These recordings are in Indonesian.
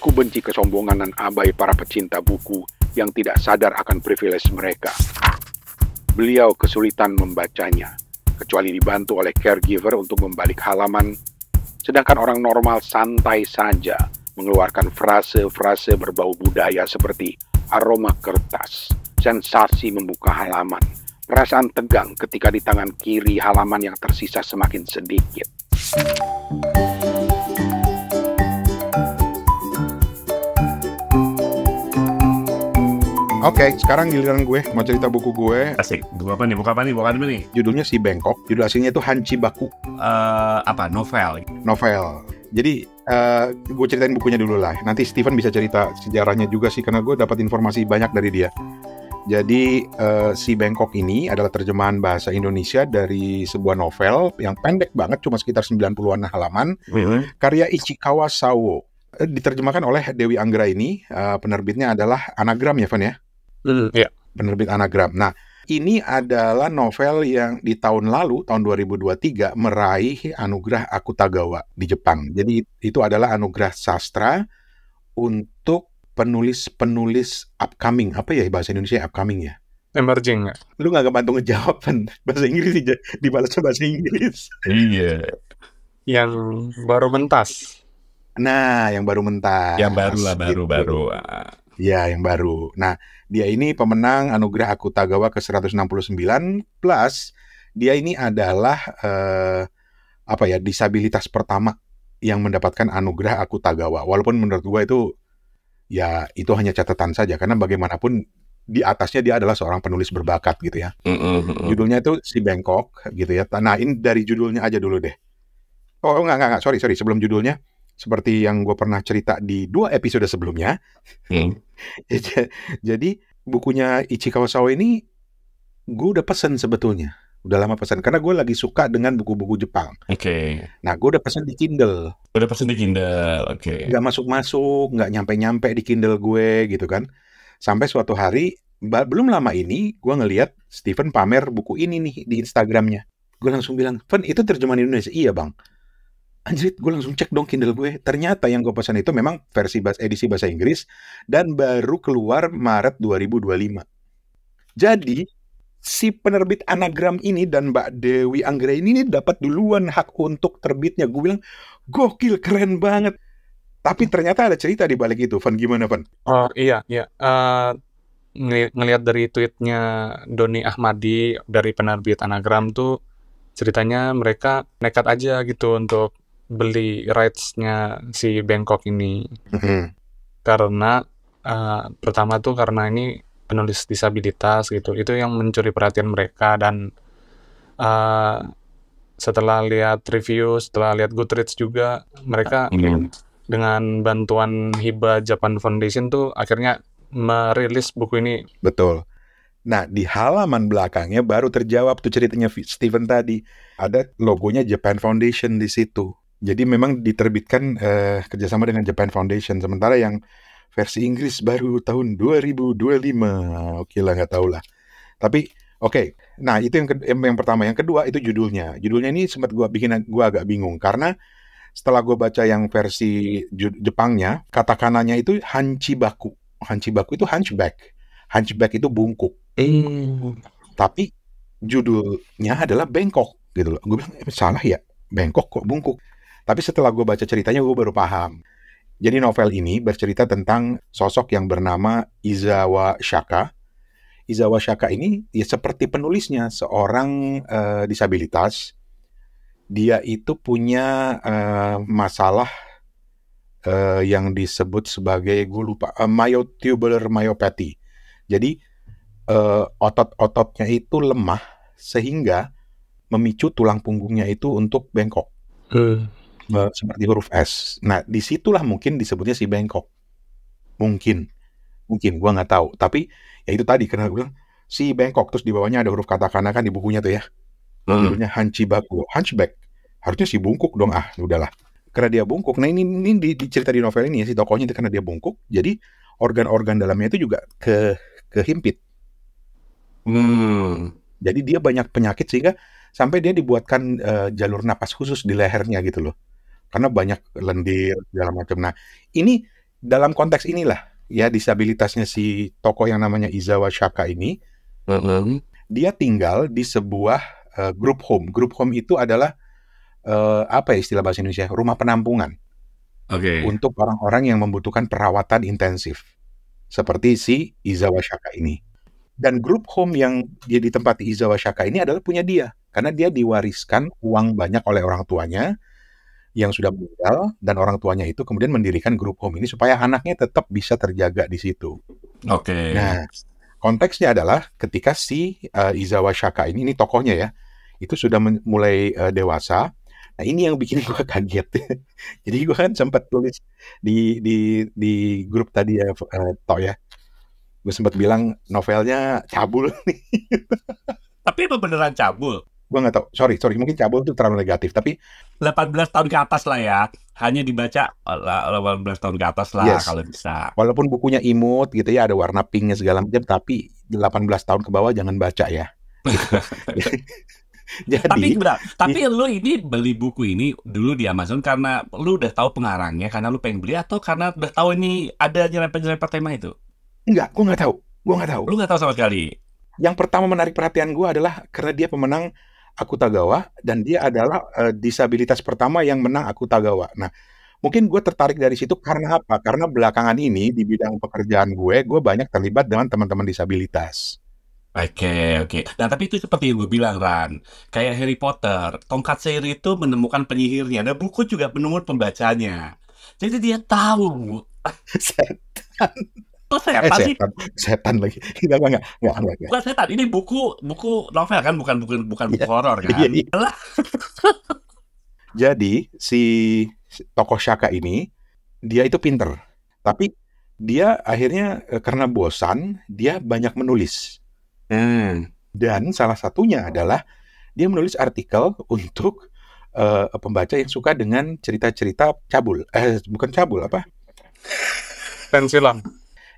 Aku benci kesombongan dan abai para pecinta buku yang tidak sadar akan privilege mereka. Beliau kesulitan membacanya, kecuali dibantu oleh caregiver untuk membalik halaman, sedangkan orang normal santai saja mengeluarkan frase-frase berbau budaya seperti aroma kertas, sensasi membuka halaman, perasaan tegang ketika di tangan kiri halaman yang tersisa semakin sedikit. Oke, okay, sekarang giliran gue mau cerita buku gue. Asik. Buku apa nih? Buku apa nih? Buku apa nih? Judulnya si Bangkok. Judul aslinya itu Hanci Baku. Uh, apa? Novel. Novel. Jadi uh, gue ceritain bukunya dulu lah. Nanti Steven bisa cerita sejarahnya juga sih karena gue dapat informasi banyak dari dia. Jadi uh, si Bangkok ini adalah terjemahan bahasa Indonesia dari sebuah novel yang pendek banget cuma sekitar 90-an halaman mm karya Ichikawa Sawo. Diterjemahkan oleh Dewi Anggra ini, uh, penerbitnya adalah Anagram ya Van ya? Mm. Yeah. Penerbit Anagram. Nah, ini adalah novel yang di tahun lalu, tahun 2023, meraih anugerah Akutagawa di Jepang. Jadi itu adalah anugerah sastra untuk penulis-penulis upcoming. Apa ya bahasa Indonesia upcoming ya? Emerging. Ya? Lu gak kebantu ngejawab kan bahasa Inggris dibalasnya bahasa Inggris. Iya. yang baru mentas. Nah, yang baru mentas. Yang baru lah, baru-baru. Gitu. Baru. Ah. Ya, yang baru. Nah, dia ini pemenang anugerah Akutagawa ke-169 plus dia ini adalah eh, apa ya, disabilitas pertama yang mendapatkan anugerah Akutagawa. Walaupun menurut gua itu ya itu hanya catatan saja karena bagaimanapun di atasnya dia adalah seorang penulis berbakat gitu ya. Mm -hmm. Judulnya itu si Bangkok gitu ya. Nah, ini dari judulnya aja dulu deh. Oh, enggak enggak enggak, sorry sorry sebelum judulnya seperti yang gue pernah cerita di dua episode sebelumnya. Hmm. Jadi bukunya Ichikawa Sawa ini gue udah pesen sebetulnya, udah lama pesen karena gue lagi suka dengan buku-buku Jepang. Oke. Okay. Nah gue udah pesen di Kindle. Udah pesen di Kindle, oke. Okay. Gak masuk-masuk, gak nyampe-nyampe di Kindle gue gitu kan. Sampai suatu hari belum lama ini gue ngeliat Steven pamer buku ini nih di Instagramnya. Gue langsung bilang, Fen itu terjemahan Indonesia? Iya bang anjir gue langsung cek dong Kindle gue. Ternyata yang gue pesan itu memang versi bahasa, edisi bahasa Inggris dan baru keluar Maret 2025. Jadi si penerbit anagram ini dan Mbak Dewi Anggra ini, ini dapat duluan hak untuk terbitnya. Gue bilang, gokil, keren banget. Tapi ternyata ada cerita di balik itu, Van. Gimana, Van? Oh, iya, iya. Uh, ngelihat dari tweetnya Doni Ahmadi dari penerbit anagram tuh, ceritanya mereka nekat aja gitu untuk beli rights-nya si Bangkok ini. Mm-hmm. Karena uh, pertama tuh karena ini penulis disabilitas gitu. Itu yang mencuri perhatian mereka dan uh, setelah lihat review, setelah lihat Goodreads juga mereka mm-hmm. dengan bantuan hibah Japan Foundation tuh akhirnya merilis buku ini. Betul. Nah, di halaman belakangnya baru terjawab tuh ceritanya Steven tadi. Ada logonya Japan Foundation di situ. Jadi memang diterbitkan uh, kerjasama dengan Japan Foundation. Sementara yang versi Inggris baru tahun 2025. Oke lah, nggak tahu lah. Tapi oke. Okay. Nah itu yang, yang pertama. Yang kedua itu judulnya. Judulnya ini sempat gua bikin gua agak bingung karena setelah gue baca yang versi Jepangnya, kanannya itu hanchibaku. Hanchibaku itu hunchback. Hunchback itu bungkuk. Eh. Tapi judulnya adalah bengkok. gitu loh. Gue bilang eh, salah ya. Bengkok kok bungkuk. Tapi setelah gue baca ceritanya, gue baru paham. Jadi novel ini bercerita tentang sosok yang bernama Izawa Shaka. Izawa Shaka ini ya seperti penulisnya seorang uh, disabilitas. Dia itu punya uh, masalah uh, yang disebut sebagai gue lupa uh, myotubular myopathy. Jadi uh, otot-ototnya itu lemah sehingga memicu tulang punggungnya itu untuk bengkok. Iya. seperti huruf S. Nah, disitulah mungkin disebutnya si bengkok. Mungkin. Mungkin, gua nggak tahu. Tapi, ya itu tadi, karena gue bilang, si bengkok. Terus di bawahnya ada huruf katakana kan di bukunya tuh ya. Hmm. Judulnya hanci Hunchback. Harusnya si bungkuk dong. Ah, udahlah. Karena dia bungkuk. Nah, ini, ini di, di cerita di novel ini ya, si tokohnya itu karena dia bungkuk. Jadi, organ-organ dalamnya itu juga ke kehimpit. Hmm. Jadi dia banyak penyakit sehingga sampai dia dibuatkan uh, jalur napas khusus di lehernya gitu loh karena banyak lendir segala macam. Nah, ini dalam konteks inilah ya disabilitasnya si tokoh yang namanya Izawa Shaka ini. Mm-hmm. Dia tinggal di sebuah uh, group home. Group home itu adalah uh, apa ya istilah bahasa Indonesia? Rumah penampungan. Oke. Okay. Untuk orang-orang yang membutuhkan perawatan intensif. Seperti si Izawa Shaka ini. Dan grup home yang dia ditempati Izawa Shaka ini adalah punya dia. Karena dia diwariskan uang banyak oleh orang tuanya yang sudah meninggal dan orang tuanya itu kemudian mendirikan grup home ini supaya anaknya tetap bisa terjaga di situ. Oke. Okay. Nah, konteksnya adalah ketika si uh, Izawa Shaka ini ini tokohnya ya, itu sudah mulai uh, dewasa. Nah, ini yang bikin gue kaget. Jadi gue kan sempat tulis di di di grup tadi ya, uh, ya. Gue sempat bilang novelnya cabul Tapi apa beneran cabul? gue nggak tau, sorry sorry mungkin cabul itu terlalu negatif tapi 18 tahun ke atas lah ya hanya dibaca 18 tahun ke atas lah yes. kalau bisa walaupun bukunya imut gitu ya ada warna pinknya segala macam tapi 18 tahun ke bawah jangan baca ya Jadi, tapi benar, Tapi ya. lu ini beli buku ini dulu di Amazon karena lu udah tahu pengarangnya, karena lu pengen beli atau karena udah tahu ini ada nyerempet-nyerempet tema itu? Enggak, gua nggak tahu. Gua nggak tahu. Lu nggak tahu sama sekali. Yang pertama menarik perhatian gua adalah karena dia pemenang Akutagawa dan dia adalah uh, disabilitas pertama yang menang Akutagawa. Nah, mungkin gue tertarik dari situ karena apa? Karena belakangan ini di bidang pekerjaan gue, gue banyak terlibat dengan teman-teman disabilitas. Oke, okay, oke. Okay. Nah, tapi itu seperti yang gue bilang, Ran. Kayak Harry Potter, tongkat sihir itu menemukan penyihirnya. Dan buku juga menemukan pembacanya. Jadi dia tahu. Setan kok setan, eh, setan sih? Setan lagi. Enggak, enggak, enggak, enggak, enggak. Bukan setan, ini buku buku novel kan, bukan buku bukan buku iya. horor kan. Yeah, iya, iya. yeah. Jadi si tokoh Shaka ini dia itu pinter, tapi dia akhirnya eh, karena bosan dia banyak menulis. Hmm. Dan salah satunya adalah dia menulis artikel untuk uh, pembaca yang suka dengan cerita-cerita cabul. Eh bukan cabul apa? Pensilang.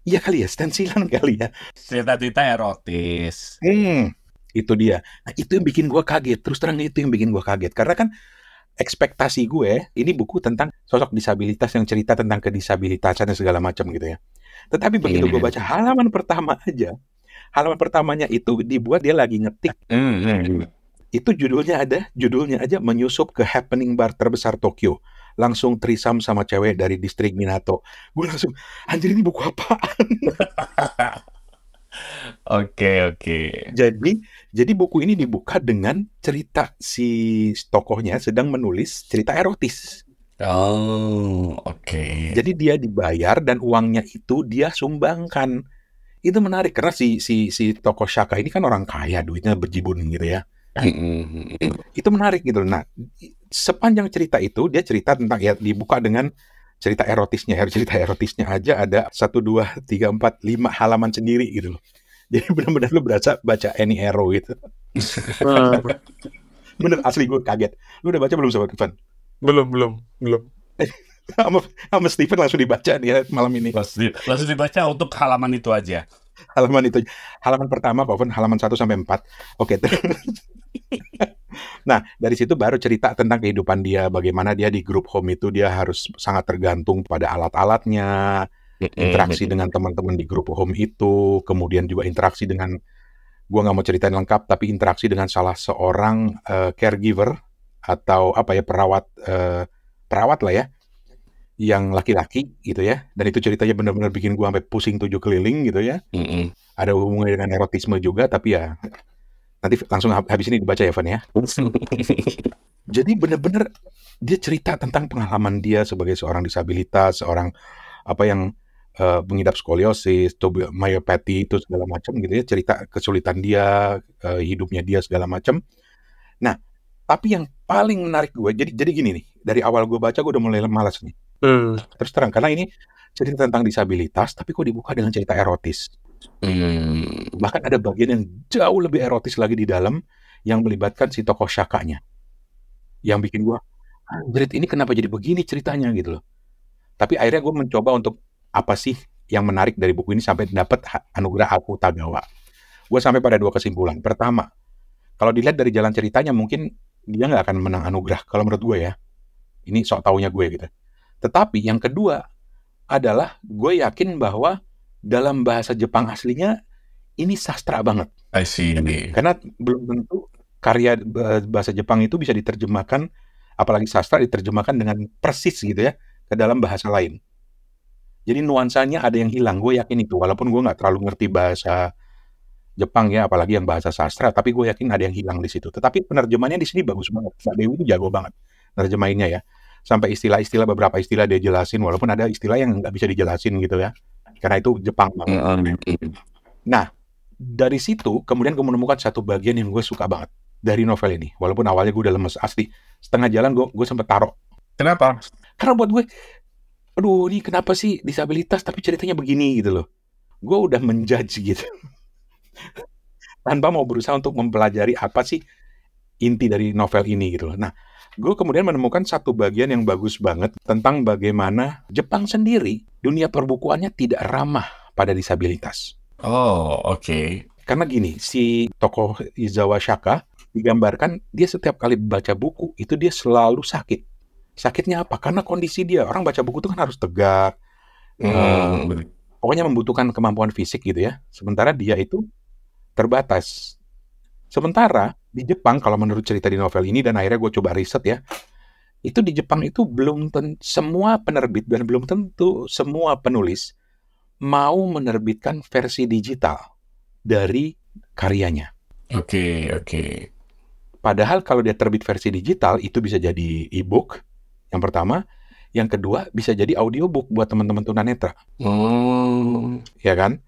Iya kali ya, stensilan kali ya. Cerita-cerita erotis. Hmm, itu dia. Nah, itu yang bikin gue kaget. Terus terang itu yang bikin gue kaget. Karena kan ekspektasi gue, ini buku tentang sosok disabilitas yang cerita tentang kedisabilitasan dan segala macam gitu ya. Tetapi iya, begitu gue baca halaman pertama aja, halaman pertamanya itu dibuat dia lagi ngetik. Mm -hmm. Iya, iya. Itu judulnya ada, judulnya aja menyusup ke happening bar terbesar Tokyo langsung trisam sama cewek dari distrik Minato. Gue langsung, anjir ini buku apa? Oke, oke. Jadi, jadi buku ini dibuka dengan cerita si tokohnya sedang menulis cerita erotis. Oh, oke. Okay. Jadi dia dibayar dan uangnya itu dia sumbangkan. Itu menarik karena si si si tokoh Shaka ini kan orang kaya, duitnya berjibun gitu ya. Mm Itu menarik gitu. Nah, sepanjang cerita itu dia cerita tentang ya dibuka dengan cerita erotisnya, ya, cerita erotisnya aja ada satu dua tiga empat lima halaman sendiri gitu loh. Jadi benar-benar lu berasa baca Any Arrow gitu. bener asli gue kaget. Lu udah baca belum sama Kevin? Belum, belum, belum. sama, sama Steven langsung dibaca dia malam ini. Langsung, langsung dibaca untuk halaman itu aja halaman itu halaman pertama Pak halaman 1 sampai 4 oke okay. nah dari situ baru cerita tentang kehidupan dia bagaimana dia di grup home itu dia harus sangat tergantung pada alat-alatnya interaksi dengan teman-teman di grup home itu kemudian juga interaksi dengan gua nggak mau ceritain lengkap tapi interaksi dengan salah seorang uh, caregiver atau apa ya perawat uh, perawat lah ya yang laki-laki gitu ya dan itu ceritanya benar-benar bikin gua sampai pusing tujuh keliling gitu ya mm -hmm. ada hubungannya dengan erotisme juga tapi ya nanti langsung habis ini dibaca Evan ya, ya. jadi benar-benar dia cerita tentang pengalaman dia sebagai seorang disabilitas seorang apa yang uh, mengidap skoliosis myopathy itu segala macam gitu ya cerita kesulitan dia uh, hidupnya dia segala macam nah tapi yang paling menarik gue jadi jadi gini nih dari awal gue baca gue udah mulai malas nih Hmm. Terus terang karena ini cerita tentang disabilitas tapi kok dibuka dengan cerita erotis. Hmm. Bahkan ada bagian yang jauh lebih erotis lagi di dalam yang melibatkan si tokoh Syakanya. Yang bikin gue Grit ini kenapa jadi begini ceritanya gitu loh. Tapi akhirnya gue mencoba untuk apa sih yang menarik dari buku ini sampai dapat anugerah aku Tagawa. Gue sampai pada dua kesimpulan. Pertama, kalau dilihat dari jalan ceritanya mungkin dia nggak akan menang anugerah kalau menurut gue ya. Ini sok taunya gue gitu. Tetapi yang kedua adalah gue yakin bahwa dalam bahasa Jepang aslinya ini sastra banget. I see. Karena belum tentu karya bahasa Jepang itu bisa diterjemahkan, apalagi sastra diterjemahkan dengan persis gitu ya ke dalam bahasa lain. Jadi nuansanya ada yang hilang. Gue yakin itu. Walaupun gue nggak terlalu ngerti bahasa Jepang ya, apalagi yang bahasa sastra. Tapi gue yakin ada yang hilang di situ. Tetapi penerjemahannya di sini bagus banget. Mbak Dewi jago banget penerjemahinnya ya sampai istilah-istilah beberapa istilah dia jelasin walaupun ada istilah yang nggak bisa dijelasin gitu ya karena itu Jepang banget. Nah dari situ kemudian gue menemukan satu bagian yang gue suka banget dari novel ini walaupun awalnya gue udah lemes asli setengah jalan gue gue sempet taruh. Kenapa? Karena buat gue, aduh ini kenapa sih disabilitas tapi ceritanya begini gitu loh. Gue udah menjudge gitu. Tanpa mau berusaha untuk mempelajari apa sih inti dari novel ini gitu loh. Nah, gue kemudian menemukan satu bagian yang bagus banget tentang bagaimana Jepang sendiri dunia perbukuannya tidak ramah pada disabilitas. Oh, oke. Okay. Karena gini, si tokoh Izawa Shaka digambarkan dia setiap kali baca buku itu dia selalu sakit. Sakitnya apa? Karena kondisi dia. Orang baca buku itu kan harus tegak. Hmm. Um, pokoknya membutuhkan kemampuan fisik gitu ya. Sementara dia itu terbatas. Sementara di Jepang kalau menurut cerita di novel ini dan akhirnya gue coba riset ya itu di Jepang itu belum ten, semua penerbit dan belum tentu semua penulis mau menerbitkan versi digital dari karyanya. Oke okay, oke. Okay. Padahal kalau dia terbit versi digital itu bisa jadi e-book yang pertama, yang kedua bisa jadi audiobook buat teman-teman tunanetra. Oh, ya kan?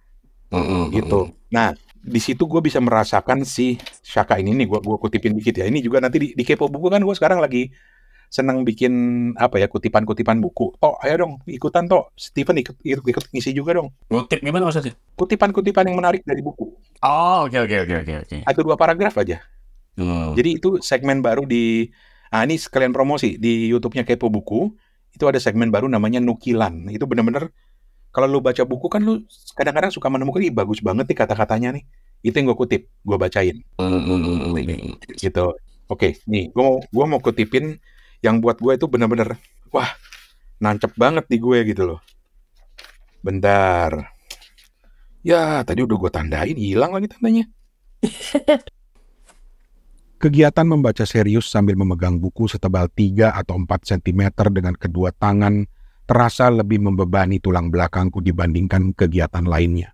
Mm -mm. Gitu. Nah, di situ gue bisa merasakan si Shaka ini nih gue gua kutipin dikit ya ini juga nanti di, di kepo buku kan gue sekarang lagi senang bikin apa ya kutipan-kutipan buku oh ayo dong ikutan toh Steven ikut, ikut ikut ngisi juga dong kutip gimana maksudnya kutipan-kutipan yang menarik dari buku oh oke okay, oke oke oke okay. dua paragraf aja hmm. jadi itu segmen baru di ah ini sekalian promosi di YouTube-nya kepo buku itu ada segmen baru namanya nukilan itu benar-benar kalau lu baca buku kan lu kadang-kadang suka menemukan ih bagus banget nih kata-katanya nih itu yang gue kutip gue bacain gitu oke nih gue mau gue mau kutipin yang buat gue itu bener-bener wah nancep banget di gue gitu loh bentar ya tadi udah gue tandain hilang lagi tandanya Kegiatan membaca serius sambil memegang buku setebal 3 atau 4 cm dengan kedua tangan terasa lebih membebani tulang belakangku dibandingkan kegiatan lainnya.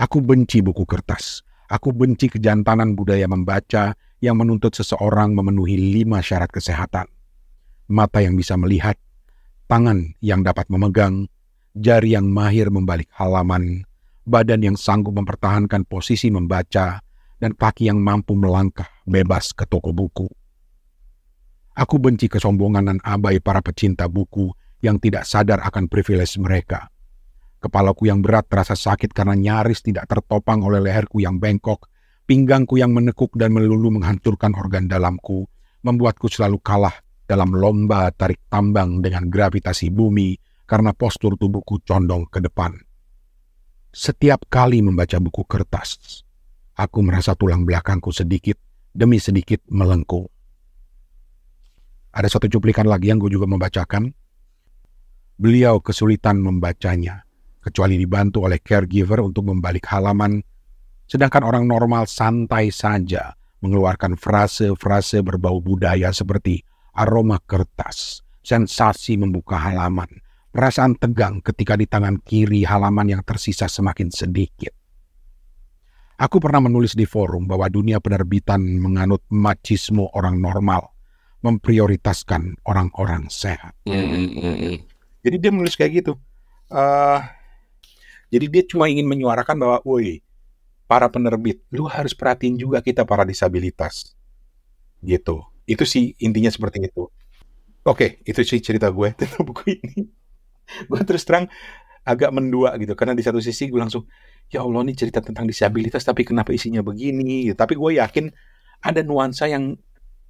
Aku benci buku kertas. Aku benci kejantanan budaya membaca yang menuntut seseorang memenuhi lima syarat kesehatan. Mata yang bisa melihat, tangan yang dapat memegang, jari yang mahir membalik halaman, badan yang sanggup mempertahankan posisi membaca, dan kaki yang mampu melangkah bebas ke toko buku. Aku benci kesombongan dan abai para pecinta buku yang tidak sadar akan privilege mereka. Kepalaku yang berat terasa sakit karena nyaris tidak tertopang oleh leherku yang bengkok, pinggangku yang menekuk dan melulu menghancurkan organ dalamku, membuatku selalu kalah dalam lomba tarik tambang dengan gravitasi bumi karena postur tubuhku condong ke depan. Setiap kali membaca buku kertas, aku merasa tulang belakangku sedikit demi sedikit melengkung. Ada satu cuplikan lagi yang gue juga membacakan, beliau kesulitan membacanya, kecuali dibantu oleh caregiver untuk membalik halaman, sedangkan orang normal santai saja mengeluarkan frase-frase berbau budaya seperti aroma kertas, sensasi membuka halaman, perasaan tegang ketika di tangan kiri halaman yang tersisa semakin sedikit. Aku pernah menulis di forum bahwa dunia penerbitan menganut machismo orang normal, memprioritaskan orang-orang sehat. Hmm, hmm, hmm, jadi dia menulis kayak gitu. Uh, jadi dia cuma ingin menyuarakan bahwa, woi, para penerbit, lu harus perhatiin juga kita para disabilitas. Gitu. Itu sih intinya seperti itu. Oke, okay, itu sih cerita gue tentang buku ini. gue terus terang agak mendua gitu, karena di satu sisi gue langsung, ya Allah ini cerita tentang disabilitas, tapi kenapa isinya begini? Gitu. Tapi gue yakin ada nuansa yang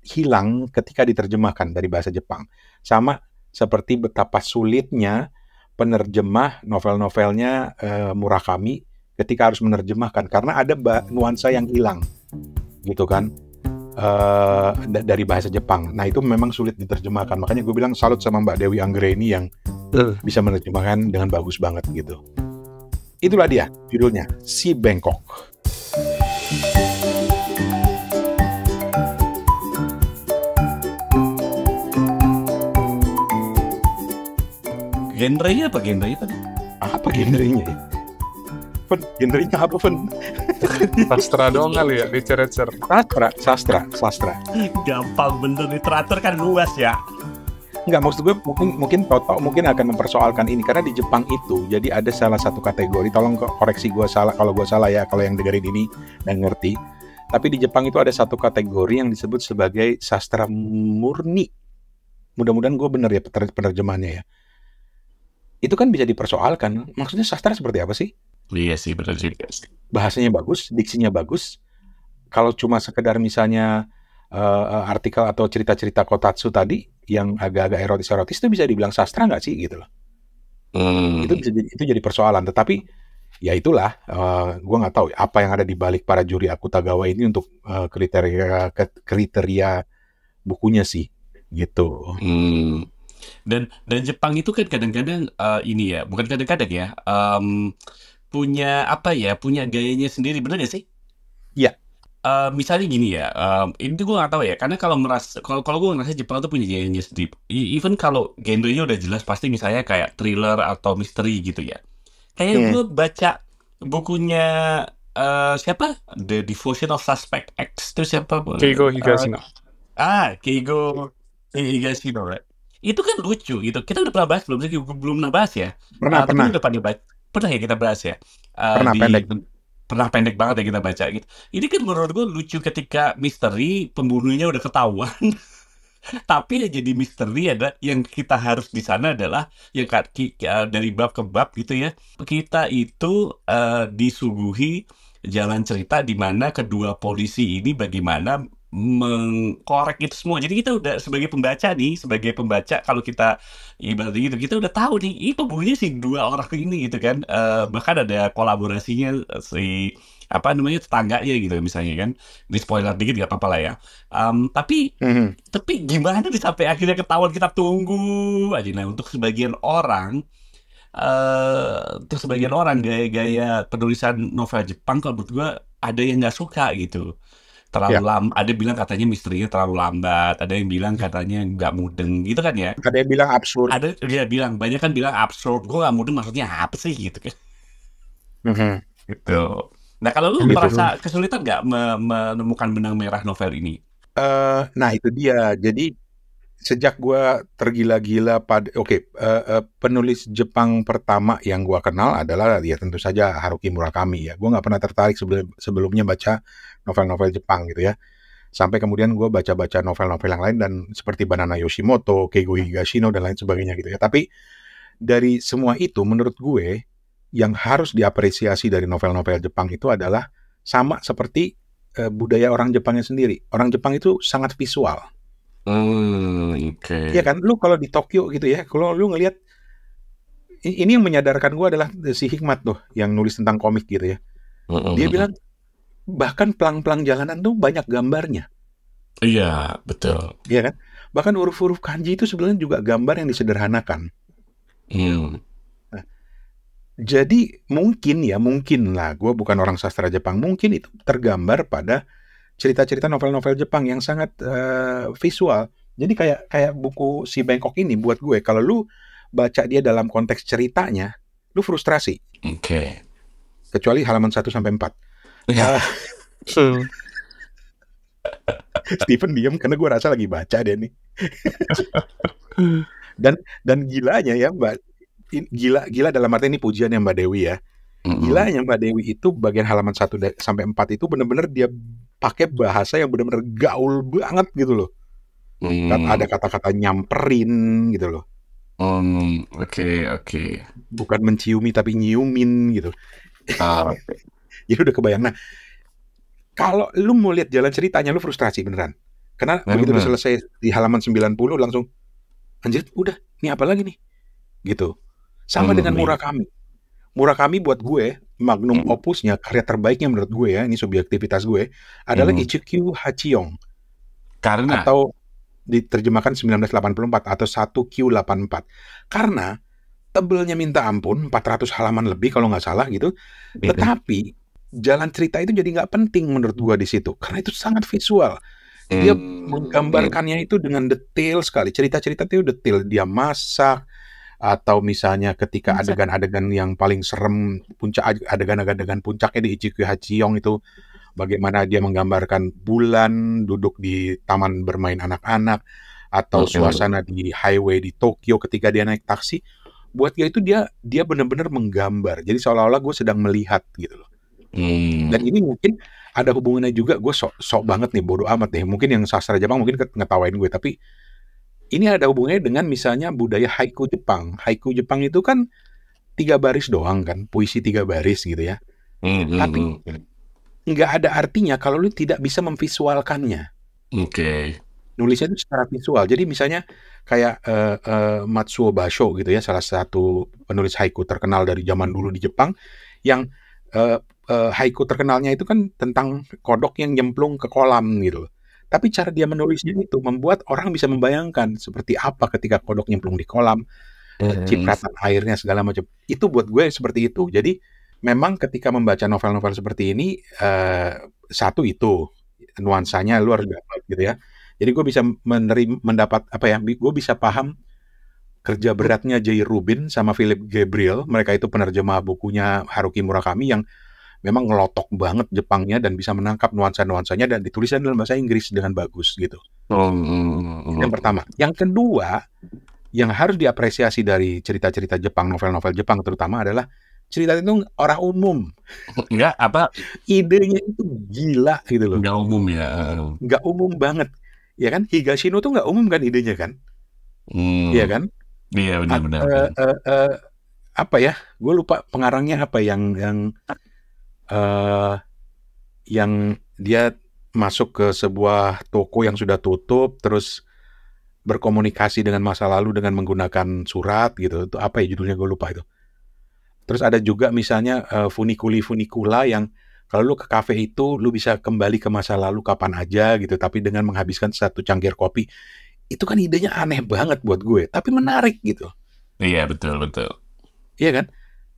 hilang ketika diterjemahkan dari bahasa Jepang. Sama seperti betapa sulitnya penerjemah novel-novelnya uh, Murakami ketika harus menerjemahkan karena ada nuansa yang hilang gitu kan uh, dari bahasa Jepang. Nah itu memang sulit diterjemahkan makanya gue bilang salut sama Mbak Dewi Anggreni yang bisa menerjemahkan dengan bagus banget gitu. Itulah dia judulnya Si Bengkok. Genre ya apa genre itu? Apa genre nya? Genre nya apa Pen? sastra dong kali ya, literature. Sastra, sastra, sastra. Gampang bener literatur kan luas ya. Enggak, maksud gue mungkin mungkin -tau, mungkin akan mempersoalkan ini karena di Jepang itu jadi ada salah satu kategori tolong koreksi gue salah kalau gue salah ya kalau yang dengerin ini dan ngerti tapi di Jepang itu ada satu kategori yang disebut sebagai sastra murni mudah-mudahan gue bener ya penerjemahannya ya itu kan bisa dipersoalkan. Maksudnya sastra seperti apa sih? Iya sih, benar sih. Bahasanya bagus, diksinya bagus. Kalau cuma sekedar misalnya uh, artikel atau cerita-cerita kotatsu tadi yang agak-agak erotis-erotis itu bisa dibilang sastra nggak sih gitu loh. Hmm. Itu bisa jadi, itu jadi persoalan. Tetapi ya itulah, uh, eh, gue nggak tahu apa yang ada di balik para juri Akutagawa ini untuk uh, kriteria kriteria bukunya sih gitu. Hmm. Dan dan Jepang itu kan kadang-kadang uh, ini ya, bukan kadang-kadang ya, um, punya apa ya, punya gayanya sendiri, benar nggak sih? Ya uh, misalnya gini ya, mmm, ini gue nggak tahu ya, karena kalau meras kalau kalau gue ngerasa Jepang tuh punya gayanya sendiri. E, even kalau genrenya udah jelas pasti misalnya kayak thriller atau misteri gitu ya. Kayak yeah. gue baca bukunya, uh, siapa, The Devotion of Suspect X itu siapa, Keigo Higashino Higashino. ah, Keigo Higashino, right? itu kan lucu gitu. Kita udah pernah bahas belum sih? Belum pernah bahas ya? Pernah, uh, pernah. Udah pernah bahas. Pernah ya kita bahas ya? Uh, pernah di, pendek. Pernah pendek banget ya kita baca gitu. Ini kan menurut gue lucu ketika misteri pembunuhnya udah ketahuan. Tapi yang jadi misteri ada yang kita harus di sana adalah yang kaki dari bab ke bab gitu ya. Kita itu uh, disuguhi jalan cerita di mana kedua polisi ini bagaimana mengkorek itu semua. Jadi kita udah sebagai pembaca nih, sebagai pembaca kalau kita ibaratnya gitu, kita udah tahu nih, itu pembunuhnya si dua orang ini gitu kan. Uh, bahkan ada kolaborasinya eh, si apa namanya tetangganya gitu misalnya kan di spoiler dikit gak apa-apa lah ya um, tapi mm-hmm. tapi gimana nih sampai akhirnya ketahuan kita tunggu aja nah untuk sebagian orang uh, untuk sebagian orang gaya-gaya penulisan novel Jepang kalau menurut gue ada yang nggak suka gitu terlalu ya. Ada bilang katanya misterinya terlalu lambat, ada yang bilang katanya nggak mudeng, gitu kan ya? Ada yang bilang absurd. Ada dia bilang banyak kan bilang absurd. Gue nggak mudeng maksudnya apa sih gitu kan? Mm-hmm. Gitu. Nah kalau lu gitu. merasa kesulitan nggak menemukan benang merah novel ini? Uh, nah itu dia. Jadi sejak gue tergila-gila pada oke okay, uh, eh, uh, eh, penulis Jepang pertama yang gue kenal adalah ya tentu saja Haruki Murakami ya gue nggak pernah tertarik sebelumnya baca novel-novel Jepang gitu ya sampai kemudian gue baca-baca novel-novel yang lain dan seperti Banana Yoshimoto, Keigo Higashino dan lain sebagainya gitu ya tapi dari semua itu menurut gue yang harus diapresiasi dari novel-novel Jepang itu adalah sama seperti uh, budaya orang Jepangnya sendiri orang Jepang itu sangat visual Oh, oke. Okay. Iya kan, lu kalau di Tokyo gitu ya, kalau lu ngelihat ini yang menyadarkan gue adalah si Hikmat tuh yang nulis tentang komik gitu ya. Dia bilang bahkan pelang-pelang jalanan tuh banyak gambarnya. Iya, betul. Iya kan? Bahkan huruf-huruf kanji itu sebenarnya juga gambar yang disederhanakan. Hmm. Nah, jadi mungkin ya, mungkin lah, gue bukan orang sastra Jepang, mungkin itu tergambar pada cerita-cerita novel-novel Jepang yang sangat uh, visual. Jadi kayak kayak buku si Bangkok ini buat gue kalau lu baca dia dalam konteks ceritanya, lu frustrasi. Oke. Okay. Kecuali halaman 1 sampai 4. Ya. Stephen diam karena gue rasa lagi baca deh nih. dan dan gilanya ya Mbak gila gila dalam arti ini pujian ya Mbak Dewi ya. Mm-hmm. Gilanya Mbak Dewi itu bagian halaman 1 sampai 4 itu benar-benar dia pakai bahasa yang benar-benar gaul banget gitu loh. Mm. Kan ada kata-kata nyamperin gitu loh. Um, oke, okay, oke. Okay. Bukan menciumi tapi nyiumin gitu. Ah, okay. Jadi udah kebayang. Nah, kalau lu mau lihat jalan ceritanya lu frustrasi beneran. Karena Memang. Nah, begitu udah selesai di halaman 90 langsung anjir udah, ini apa lagi nih? Gitu. Sama hmm, dengan murah kami. Murakami buat gue hmm. magnum hmm. opusnya karya terbaiknya menurut gue ya ini subjektivitas gue adalah hmm. Ichikyu Hachiyong karena atau diterjemahkan 1984 atau 1Q84 karena tebelnya minta ampun 400 halaman lebih kalau nggak salah gitu iya. tetapi jalan cerita itu jadi nggak penting menurut gue di situ karena itu sangat visual dia hmm. menggambarkannya iya. itu dengan detail sekali cerita-cerita itu detail dia masak atau misalnya ketika adegan-adegan yang paling serem puncak adegan-adegan puncaknya di Ichiku Hachiyong itu bagaimana dia menggambarkan bulan duduk di taman bermain anak-anak atau okay. suasana di highway di Tokyo ketika dia naik taksi buat dia itu dia dia benar-benar menggambar jadi seolah-olah gue sedang melihat gitu loh hmm. dan ini mungkin ada hubungannya juga gue sok sok banget nih bodoh amat deh mungkin yang sastra Jepang mungkin ngetawain gue tapi ini ada hubungannya dengan misalnya budaya haiku Jepang. Haiku Jepang itu kan tiga baris doang kan, puisi tiga baris gitu ya. Mm-hmm. Tapi hmm. nggak ada artinya kalau lu tidak bisa memvisualkannya. Oke. Okay. Nulisnya itu secara visual. Jadi misalnya kayak uh, uh, Matsuo Basho gitu ya, salah satu penulis haiku terkenal dari zaman dulu di Jepang, yang uh, uh, haiku terkenalnya itu kan tentang kodok yang nyemplung ke kolam gitu. Tapi cara dia menulisnya itu membuat orang bisa membayangkan seperti apa ketika kodok nyemplung di kolam, yes. Eh, hmm. cipratan airnya segala macam. Itu buat gue seperti itu. Jadi memang ketika membaca novel-novel seperti ini uh, satu itu nuansanya luar hmm. biasa, gitu ya. Jadi gue bisa menerima mendapat apa ya? Gue bisa paham kerja beratnya Jay Rubin sama Philip Gabriel. Mereka itu penerjemah bukunya Haruki Murakami yang memang ngelotok banget Jepangnya dan bisa menangkap nuansa-nuansanya dan ditulisnya dalam bahasa Inggris dengan bagus gitu. Oh, hmm, hmm, hmm, yang pertama. Yang kedua, yang harus diapresiasi dari cerita-cerita Jepang, novel-novel Jepang terutama adalah cerita itu orang umum. Enggak apa idenya itu gila gitu loh. Enggak umum ya. Enggak umum banget. Ya kan Higashino tuh enggak umum kan idenya kan? Hmm. Iya kan? Iya benar ah, benar. Uh, uh, uh, apa ya? Gue lupa pengarangnya apa yang yang uh, yang dia masuk ke sebuah toko yang sudah tutup terus berkomunikasi dengan masa lalu dengan menggunakan surat gitu itu apa ya judulnya gue lupa itu terus ada juga misalnya uh, eh, funikuli funikula yang kalau lu ke kafe itu lu bisa kembali ke masa lalu kapan aja gitu tapi dengan menghabiskan satu cangkir kopi itu kan idenya aneh banget buat gue tapi menarik gitu iya betul betul iya kan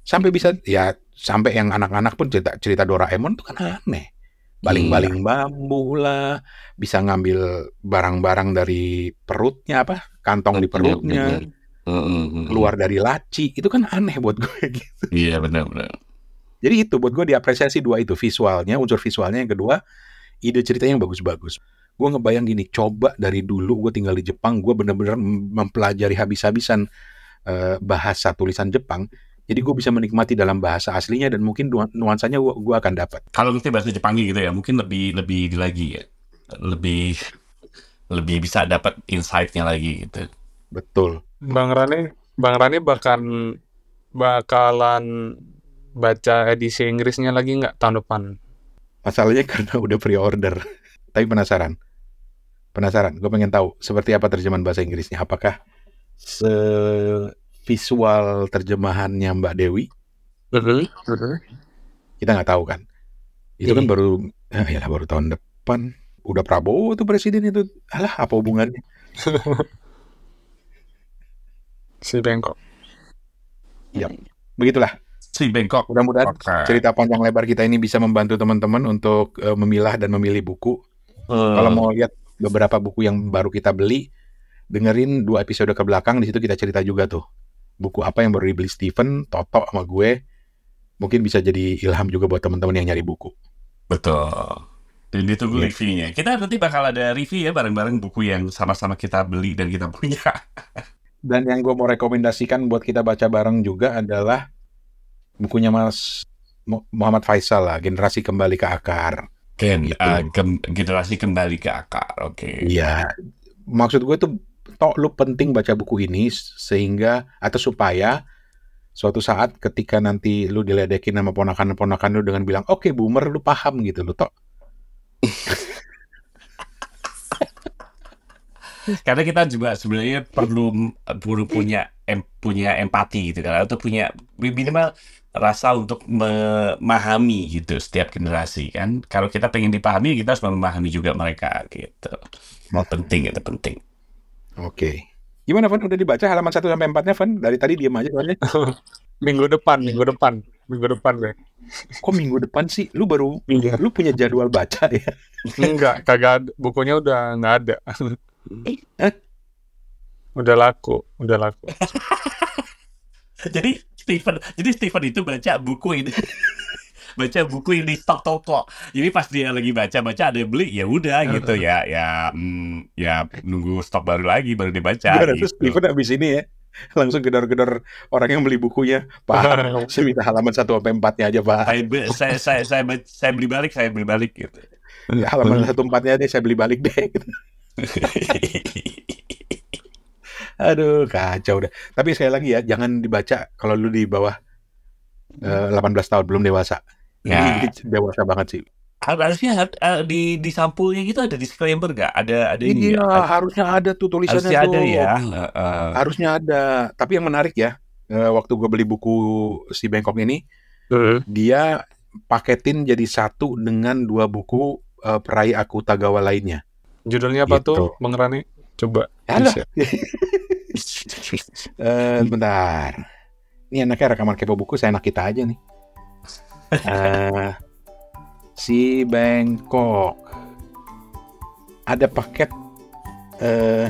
Sampai bisa ya sampai yang anak-anak pun cerita cerita Doraemon tuh kan aneh. Baling-baling iya. bambu lah, bisa ngambil barang-barang dari perutnya apa? Kantong di perutnya. keluar dari laci itu kan aneh buat gue gitu. Iya benar-benar. Jadi itu buat gue diapresiasi dua itu visualnya unsur visualnya yang kedua ide ceritanya yang bagus-bagus. Gue ngebayang gini coba dari dulu gue tinggal di Jepang gue bener-bener mempelajari habis-habisan eh, bahasa tulisan Jepang jadi gue bisa menikmati dalam bahasa aslinya dan mungkin nuansanya gue akan dapat. Kalau nanti bahasa Jepangnya gitu ya, mungkin lebih lebih lagi ya, lebih lebih bisa dapat insightnya lagi gitu. Betul. Bang Rani, Bang Rani bahkan bakalan baca edisi Inggrisnya lagi nggak tahun depan? Masalahnya karena udah pre-order. Tapi penasaran. Penasaran, gue pengen tahu seperti apa terjemahan bahasa Inggrisnya. Apakah se visual terjemahannya Mbak Dewi. Betul, Kita nggak tahu kan. Itu yeah. kan iya. baru, eh, ya baru tahun depan. Udah Prabowo tuh presiden itu. Alah, apa hubungannya? si Bengkok. Ya, begitulah. Si Bengkok. Mudah-mudahan okay. cerita panjang lebar kita ini bisa membantu teman-teman untuk uh, memilah dan memilih buku. Uh. Kalau mau lihat beberapa buku yang baru kita beli, dengerin dua episode ke belakang di situ kita cerita juga tuh buku apa yang baru dibeli Steven, Toto sama gue. Mungkin bisa jadi ilham juga buat teman-teman yang nyari buku. Betul. Dan ditunggu yeah. reviewnya. Kita nanti bakal ada review ya bareng-bareng buku yang sama-sama kita beli dan kita punya. dan yang gue mau rekomendasikan buat kita baca bareng juga adalah bukunya Mas Muhammad Faisal lah, Generasi Kembali ke Akar. Ken. gitu. uh, generasi kembali ke akar, oke. Okay. Iya, maksud gue tuh tok lu penting baca buku ini sehingga atau supaya suatu saat ketika nanti lu diledekin sama ponakan-ponakan lu dengan bilang oke okay, boomer lu paham gitu lu tok karena kita juga sebenarnya perlu perlu punya em, punya empati gitu kan atau punya minimal rasa untuk memahami gitu setiap generasi kan kalau kita pengen dipahami kita harus memahami juga mereka gitu mau penting itu penting Oke. Gimana Van? Udah dibaca halaman 1 sampai 4-nya Van? Dari tadi diam aja soalnya. minggu depan, minggu depan. Minggu depan gue. Kok minggu depan sih? Lu baru minggu. Iya. lu punya jadwal baca ya? Enggak, kagak bukunya udah nggak ada. Eh? udah laku, udah laku. jadi Stephen, jadi Stephen itu baca buku ini baca buku yang di stok toko. Jadi pas dia lagi baca-baca ada yang beli, ya udah iya. gitu ya. Ya mm, ya nunggu stok baru lagi baru dibaca. Gimana, gitu. Terus Steven abis ini ya langsung gedor-gedor orang yang beli bukunya pak saya minta halaman satu sampai empatnya aja pak saya saya saya saya beli balik saya beli balik gitu ya, halaman satu empatnya deh saya beli balik deh gitu. aduh kacau udah tapi sekali lagi ya jangan dibaca kalau lu di bawah uh, eh, 18 tahun belum dewasa Ya. Ini, dewasa banget sih. Harusnya uh, di di sampulnya gitu ada disclaimer nggak? Ada ada ini. Iya, ya? harusnya ada tuh tulisannya harusnya tuh. Harusnya ada ya. Uh, Harusnya ada. Tapi yang menarik ya, uh, waktu gue beli buku si Bangkok ini, uh. dia paketin jadi satu dengan dua buku uh, peraih aku Tagawa lainnya. Judulnya apa gitu. tuh, Bang Rani? Coba. Halo. Ya uh, bentar. Ini anaknya rekaman kepo buku, saya enak kita aja nih uh, si Bangkok ada paket uh,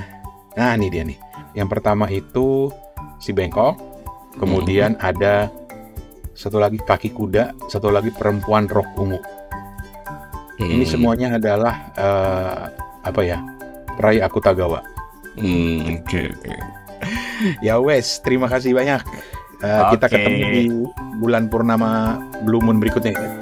nah ini dia nih yang pertama itu si Bangkok kemudian hmm. ada satu lagi kaki kuda satu lagi perempuan rok ungu hmm. ini mm-hmm. semuanya adalah uh, apa ya Rai Akutagawa hmm, oke ya wes terima kasih banyak okay. Eh, kita ketemu di bulan purnama Blue Moon berikutnya.